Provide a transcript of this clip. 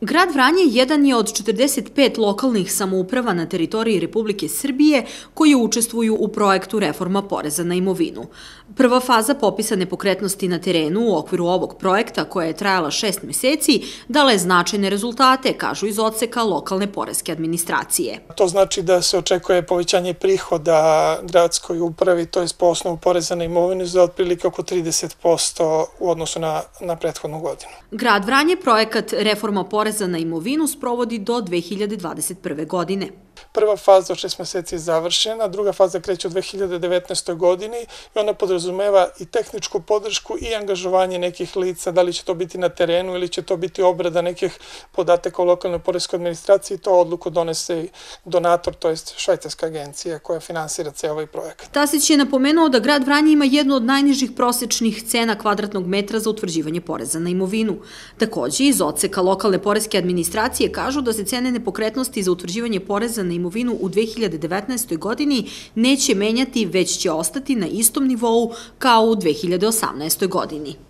Grad Vranje jedan je od 45 lokalnih samouprava na teritoriji Republike Srbije koji učestvuju u projektu reforma poreza na imovinu. Prva faza popisa nepokretnosti na terenu u okviru ovog projekta koja je trajala šest meseci dala je značajne rezultate, kažu iz odseka lokalne porezke administracije. To znači da se očekuje povećanje prihoda gradskoj upravi, to je po osnovu poreza na imovinu za otprilike oko 30% u odnosu na, na prethodnu godinu. Grad Vranje projekat reforma poreza poreza na imovinu sprovodi do 2021. godine. Prva faza od šest meseci je završena, druga faza kreće u 2019. godini i ona podrazumeva i tehničku podršku i angažovanje nekih lica, da li će to biti na terenu ili će to biti obrada nekih podataka u lokalnoj poreskoj administraciji, to odluku donese donator, to je Švajcarska agencija koja finansira ceo ovaj projekat. Tasić je napomenuo da grad Vranje ima jednu od najnižih prosečnih cena kvadratnog metra za utvrđivanje poreza na imovinu. Takođe, iz oceka lokalne poreske administracije kažu da se cene nepokretnosti za utvrđivanje poreza na imovinu u 2019. godini neće menjati, već će ostati na istom nivou kao u 2018. godini.